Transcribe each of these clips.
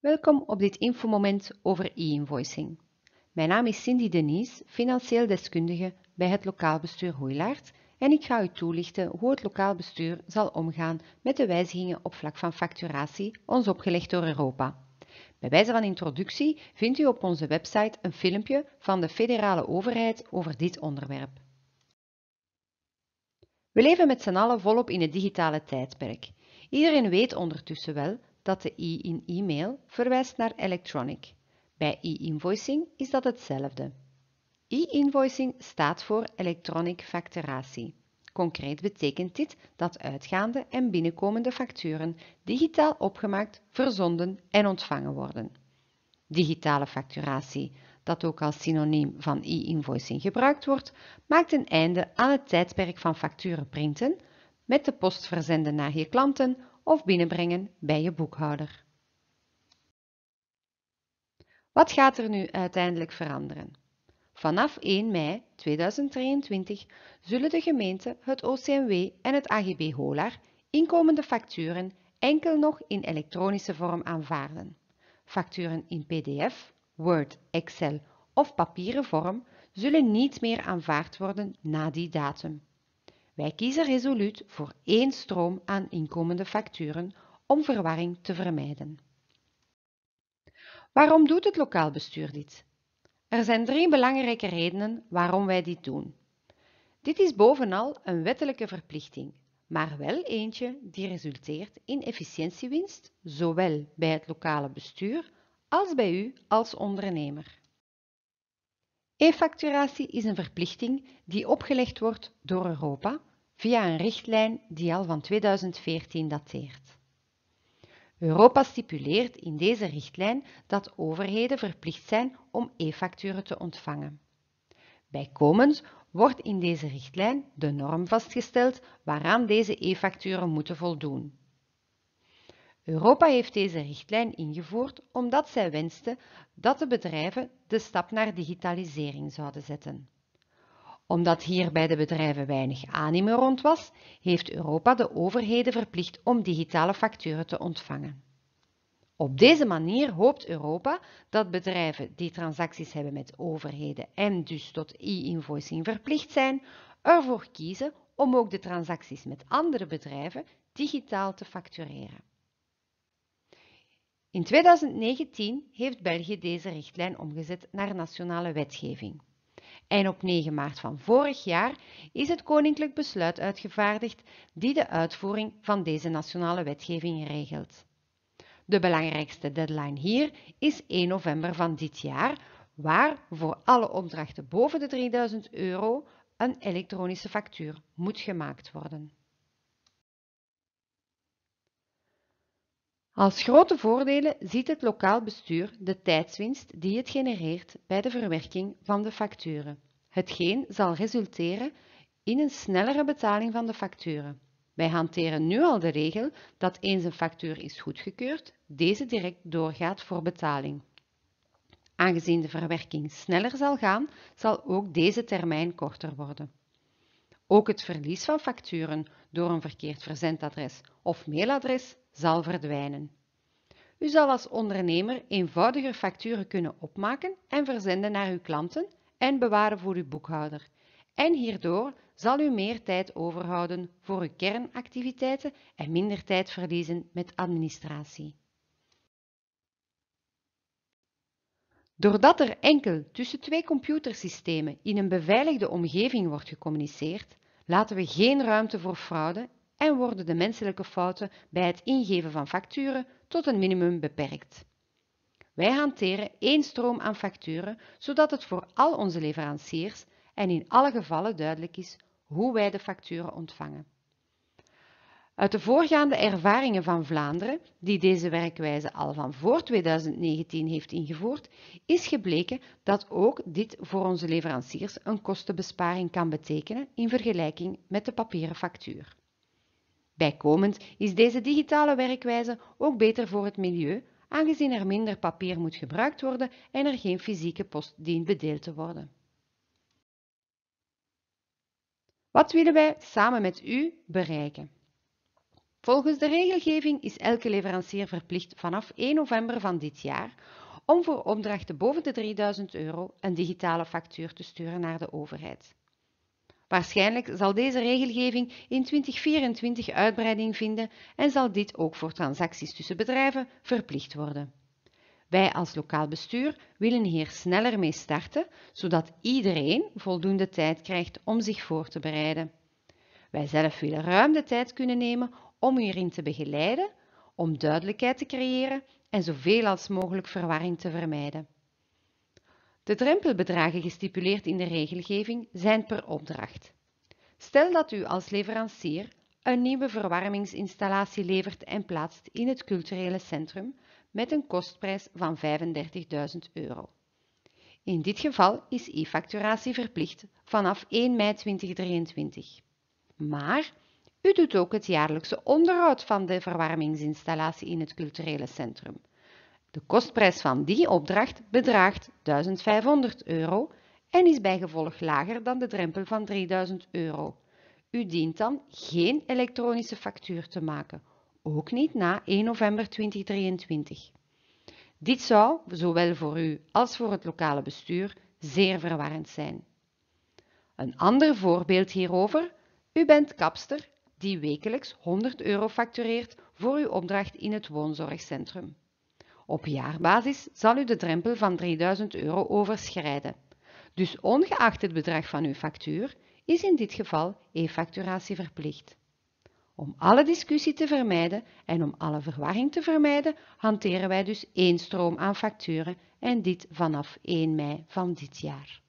Welkom op dit infomoment over e-invoicing. Mijn naam is Cindy Denise, financieel deskundige bij het lokaal bestuur Hoeilaert en ik ga u toelichten hoe het lokaal bestuur zal omgaan met de wijzigingen op vlak van facturatie ons opgelegd door Europa. Bij wijze van introductie vindt u op onze website een filmpje van de federale overheid over dit onderwerp. We leven met z'n allen volop in het digitale tijdperk. Iedereen weet ondertussen wel dat de i in e-mail verwijst naar electronic. Bij e-invoicing is dat hetzelfde. E-invoicing staat voor electronic facturatie. Concreet betekent dit dat uitgaande en binnenkomende facturen digitaal opgemaakt, verzonden en ontvangen worden. Digitale facturatie, dat ook als synoniem van e-invoicing gebruikt wordt, maakt een einde aan het tijdperk van facturen printen, met de post verzenden naar je klanten of binnenbrengen bij je boekhouder. Wat gaat er nu uiteindelijk veranderen? Vanaf 1 mei 2023 zullen de gemeente, het OCMW en het AGB Holar inkomende facturen enkel nog in elektronische vorm aanvaarden. Facturen in PDF, Word, Excel of papieren vorm zullen niet meer aanvaard worden na die datum. Wij kiezen resoluut voor één stroom aan inkomende facturen om verwarring te vermijden. Waarom doet het lokaal bestuur dit? Er zijn drie belangrijke redenen waarom wij dit doen. Dit is bovenal een wettelijke verplichting, maar wel eentje die resulteert in efficiëntiewinst, zowel bij het lokale bestuur als bij u als ondernemer. E-facturatie is een verplichting die opgelegd wordt door Europa via een richtlijn die al van 2014 dateert. Europa stipuleert in deze richtlijn dat overheden verplicht zijn om e-facturen te ontvangen. Bijkomend wordt in deze richtlijn de norm vastgesteld waaraan deze e-facturen moeten voldoen. Europa heeft deze richtlijn ingevoerd omdat zij wenste dat de bedrijven de stap naar digitalisering zouden zetten omdat hier bij de bedrijven weinig animo rond was, heeft Europa de overheden verplicht om digitale facturen te ontvangen. Op deze manier hoopt Europa dat bedrijven die transacties hebben met overheden en dus tot e-invoicing verplicht zijn, ervoor kiezen om ook de transacties met andere bedrijven digitaal te factureren. In 2019 heeft België deze richtlijn omgezet naar nationale wetgeving. En op 9 maart van vorig jaar is het Koninklijk Besluit uitgevaardigd die de uitvoering van deze nationale wetgeving regelt. De belangrijkste deadline hier is 1 november van dit jaar, waar voor alle opdrachten boven de 3000 euro een elektronische factuur moet gemaakt worden. Als grote voordelen ziet het lokaal bestuur de tijdswinst die het genereert bij de verwerking van de facturen. Hetgeen zal resulteren in een snellere betaling van de facturen. Wij hanteren nu al de regel dat eens een factuur is goedgekeurd, deze direct doorgaat voor betaling. Aangezien de verwerking sneller zal gaan, zal ook deze termijn korter worden. Ook het verlies van facturen door een verkeerd verzendadres of mailadres zal verdwijnen. U zal als ondernemer eenvoudiger facturen kunnen opmaken en verzenden naar uw klanten en bewaren voor uw boekhouder. En hierdoor zal u meer tijd overhouden voor uw kernactiviteiten en minder tijd verliezen met administratie. Doordat er enkel tussen twee computersystemen in een beveiligde omgeving wordt gecommuniceerd, laten we geen ruimte voor fraude en worden de menselijke fouten bij het ingeven van facturen tot een minimum beperkt. Wij hanteren één stroom aan facturen, zodat het voor al onze leveranciers en in alle gevallen duidelijk is hoe wij de facturen ontvangen. Uit de voorgaande ervaringen van Vlaanderen, die deze werkwijze al van voor 2019 heeft ingevoerd, is gebleken dat ook dit voor onze leveranciers een kostenbesparing kan betekenen in vergelijking met de papieren factuur. Bijkomend is deze digitale werkwijze ook beter voor het milieu, aangezien er minder papier moet gebruikt worden en er geen fysieke post dient bedeeld te worden. Wat willen wij samen met u bereiken? Volgens de regelgeving is elke leverancier verplicht vanaf 1 november van dit jaar om voor opdrachten boven de 3000 euro een digitale factuur te sturen naar de overheid. Waarschijnlijk zal deze regelgeving in 2024 uitbreiding vinden en zal dit ook voor transacties tussen bedrijven verplicht worden. Wij als lokaal bestuur willen hier sneller mee starten, zodat iedereen voldoende tijd krijgt om zich voor te bereiden. Wij zelf willen ruim de tijd kunnen nemen om u hierin te begeleiden, om duidelijkheid te creëren en zoveel als mogelijk verwarring te vermijden. De drempelbedragen gestipuleerd in de regelgeving zijn per opdracht. Stel dat u als leverancier een nieuwe verwarmingsinstallatie levert en plaatst in het culturele centrum met een kostprijs van 35.000 euro. In dit geval is e-facturatie verplicht vanaf 1 mei 2023. Maar u doet ook het jaarlijkse onderhoud van de verwarmingsinstallatie in het culturele centrum. De kostprijs van die opdracht bedraagt 1500 euro en is bijgevolg lager dan de drempel van 3000 euro. U dient dan geen elektronische factuur te maken, ook niet na 1 november 2023. Dit zou, zowel voor u als voor het lokale bestuur, zeer verwarrend zijn. Een ander voorbeeld hierover. U bent kapster die wekelijks 100 euro factureert voor uw opdracht in het woonzorgcentrum. Op jaarbasis zal u de drempel van 3000 euro overschrijden. Dus ongeacht het bedrag van uw factuur is in dit geval e-facturatie verplicht. Om alle discussie te vermijden en om alle verwarring te vermijden, hanteren wij dus één stroom aan facturen en dit vanaf 1 mei van dit jaar.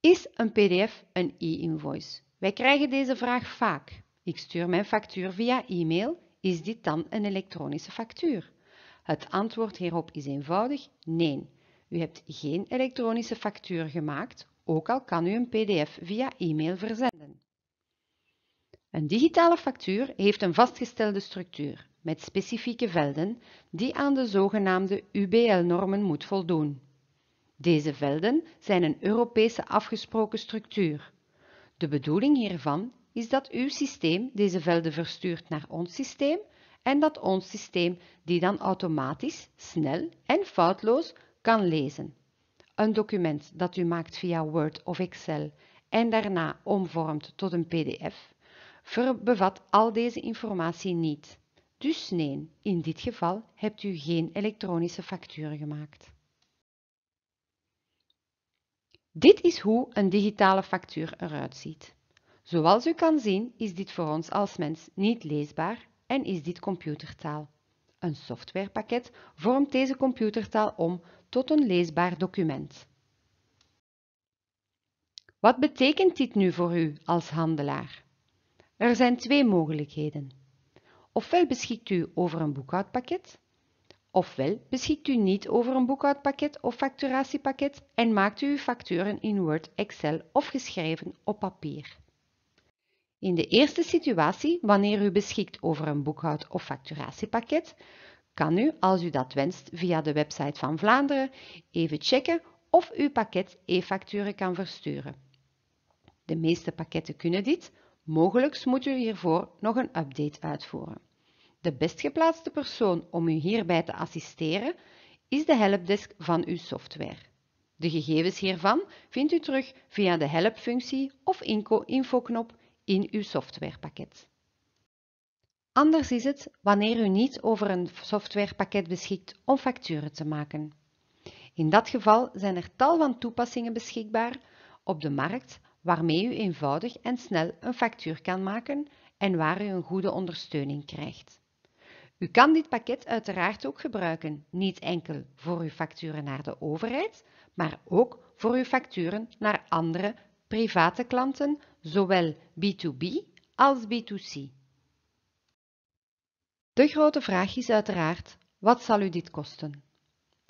Is een PDF een e-invoice? Wij krijgen deze vraag vaak. Ik stuur mijn factuur via e-mail. Is dit dan een elektronische factuur? Het antwoord hierop is eenvoudig: nee. U hebt geen elektronische factuur gemaakt, ook al kan u een PDF via e-mail verzenden. Een digitale factuur heeft een vastgestelde structuur met specifieke velden die aan de zogenaamde UBL-normen moet voldoen. Deze velden zijn een Europese afgesproken structuur. De bedoeling hiervan is dat uw systeem deze velden verstuurt naar ons systeem en dat ons systeem die dan automatisch, snel en foutloos kan lezen. Een document dat u maakt via Word of Excel en daarna omvormt tot een PDF, bevat al deze informatie niet. Dus nee, in dit geval hebt u geen elektronische factuur gemaakt. Dit is hoe een digitale factuur eruit ziet. Zoals u kan zien is dit voor ons als mens niet leesbaar en is dit computertaal. Een softwarepakket vormt deze computertaal om tot een leesbaar document. Wat betekent dit nu voor u als handelaar? Er zijn twee mogelijkheden. Ofwel beschikt u over een boekhoudpakket, Ofwel beschikt u niet over een boekhoudpakket of facturatiepakket en maakt u uw facturen in Word, Excel of geschreven op papier. In de eerste situatie, wanneer u beschikt over een boekhoud- of facturatiepakket, kan u, als u dat wenst, via de website van Vlaanderen even checken of uw pakket e-facturen kan versturen. De meeste pakketten kunnen dit, mogelijk moet u hiervoor nog een update uitvoeren. De best geplaatste persoon om u hierbij te assisteren is de helpdesk van uw software. De gegevens hiervan vindt u terug via de helpfunctie of infoknop in uw softwarepakket. Anders is het wanneer u niet over een softwarepakket beschikt om facturen te maken. In dat geval zijn er tal van toepassingen beschikbaar op de markt waarmee u eenvoudig en snel een factuur kan maken en waar u een goede ondersteuning krijgt. U kan dit pakket uiteraard ook gebruiken, niet enkel voor uw facturen naar de overheid, maar ook voor uw facturen naar andere private klanten, zowel B2B als B2C. De grote vraag is uiteraard, wat zal u dit kosten?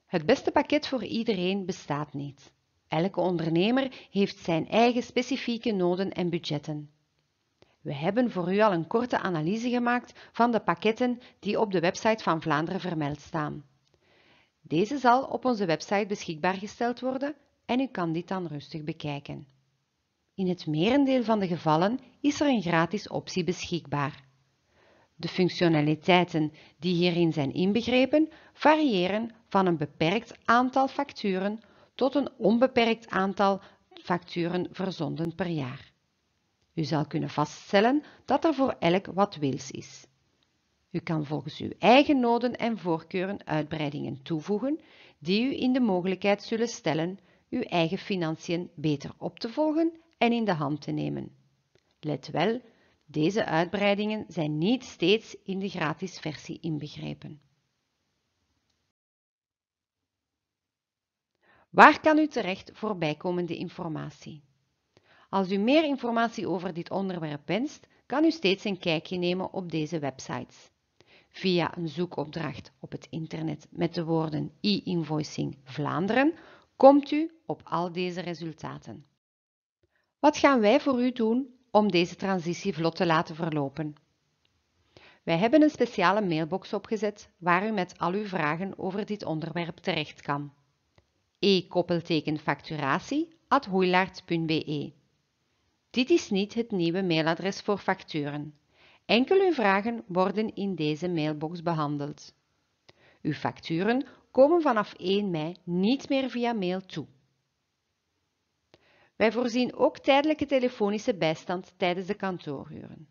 Het beste pakket voor iedereen bestaat niet. Elke ondernemer heeft zijn eigen specifieke noden en budgetten. We hebben voor u al een korte analyse gemaakt van de pakketten die op de website van Vlaanderen vermeld staan. Deze zal op onze website beschikbaar gesteld worden en u kan dit dan rustig bekijken. In het merendeel van de gevallen is er een gratis optie beschikbaar. De functionaliteiten die hierin zijn inbegrepen variëren van een beperkt aantal facturen tot een onbeperkt aantal facturen verzonden per jaar. U zal kunnen vaststellen dat er voor elk wat wils is. U kan volgens uw eigen noden en voorkeuren uitbreidingen toevoegen die u in de mogelijkheid zullen stellen uw eigen financiën beter op te volgen en in de hand te nemen. Let wel, deze uitbreidingen zijn niet steeds in de gratis versie inbegrepen. Waar kan u terecht voor bijkomende informatie? Als u meer informatie over dit onderwerp wenst, kan u steeds een kijkje nemen op deze websites. Via een zoekopdracht op het internet met de woorden e-invoicing Vlaanderen komt u op al deze resultaten. Wat gaan wij voor u doen om deze transitie vlot te laten verlopen? Wij hebben een speciale mailbox opgezet waar u met al uw vragen over dit onderwerp terecht kan. e-facturatie at dit is niet het nieuwe mailadres voor facturen. Enkel uw vragen worden in deze mailbox behandeld. Uw facturen komen vanaf 1 mei niet meer via mail toe. Wij voorzien ook tijdelijke telefonische bijstand tijdens de kantooruren.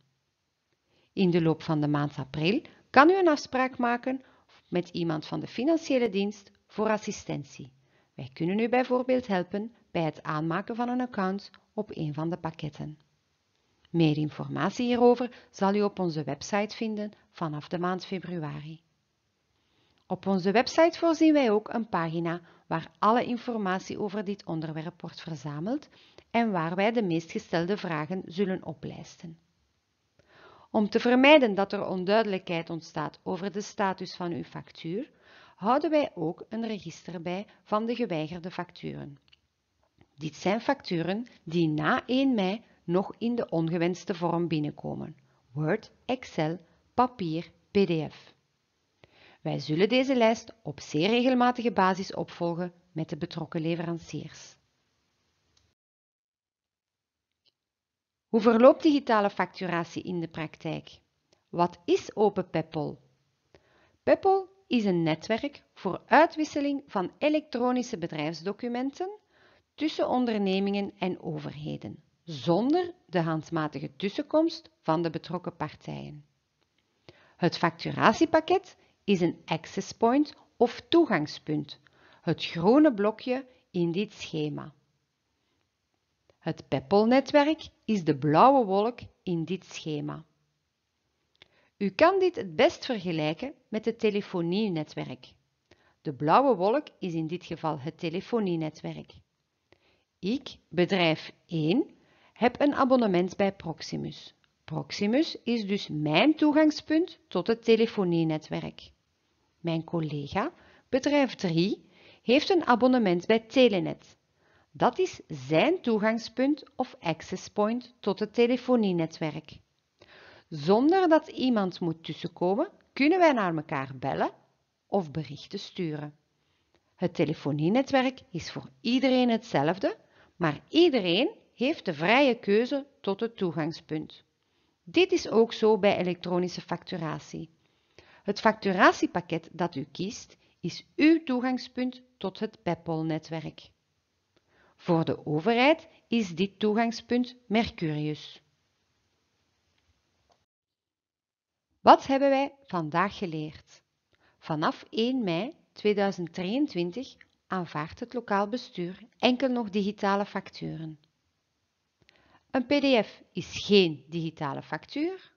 In de loop van de maand april kan u een afspraak maken met iemand van de financiële dienst voor assistentie. Wij kunnen u bijvoorbeeld helpen bij het aanmaken van een account op een van de pakketten. Meer informatie hierover zal u op onze website vinden vanaf de maand februari. Op onze website voorzien wij ook een pagina waar alle informatie over dit onderwerp wordt verzameld en waar wij de meest gestelde vragen zullen oplijsten. Om te vermijden dat er onduidelijkheid ontstaat over de status van uw factuur, houden wij ook een register bij van de geweigerde facturen. Dit zijn facturen die na 1 mei nog in de ongewenste vorm binnenkomen: Word, Excel, papier, PDF. Wij zullen deze lijst op zeer regelmatige basis opvolgen met de betrokken leveranciers. Hoe verloopt digitale facturatie in de praktijk? Wat is Open Peppol? Peppol is een netwerk voor uitwisseling van elektronische bedrijfsdocumenten tussen ondernemingen en overheden, zonder de handmatige tussenkomst van de betrokken partijen. Het facturatiepakket is een access point of toegangspunt, het groene blokje in dit schema. Het PEPPOL-netwerk is de blauwe wolk in dit schema. U kan dit het best vergelijken met het telefonienetwerk. De blauwe wolk is in dit geval het telefonienetwerk. Ik, bedrijf 1, heb een abonnement bij Proximus. Proximus is dus mijn toegangspunt tot het telefonienetwerk. Mijn collega, bedrijf 3, heeft een abonnement bij Telenet. Dat is zijn toegangspunt of access point tot het telefonienetwerk. Zonder dat iemand moet tussenkomen, kunnen wij naar elkaar bellen of berichten sturen. Het telefonienetwerk is voor iedereen hetzelfde maar iedereen heeft de vrije keuze tot het toegangspunt. Dit is ook zo bij elektronische facturatie. Het facturatiepakket dat u kiest is uw toegangspunt tot het PEPPOL-netwerk. Voor de overheid is dit toegangspunt Mercurius. Wat hebben wij vandaag geleerd? Vanaf 1 mei 2023 aanvaardt het lokaal bestuur enkel nog digitale facturen. Een PDF is geen digitale factuur.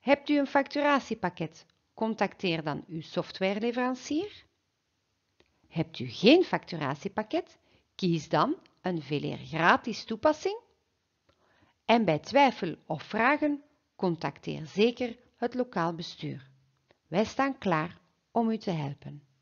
Hebt u een facturatiepakket? Contacteer dan uw softwareleverancier. Hebt u geen facturatiepakket? Kies dan een veeleer gratis toepassing. En bij twijfel of vragen, contacteer zeker het lokaal bestuur. Wij staan klaar om u te helpen.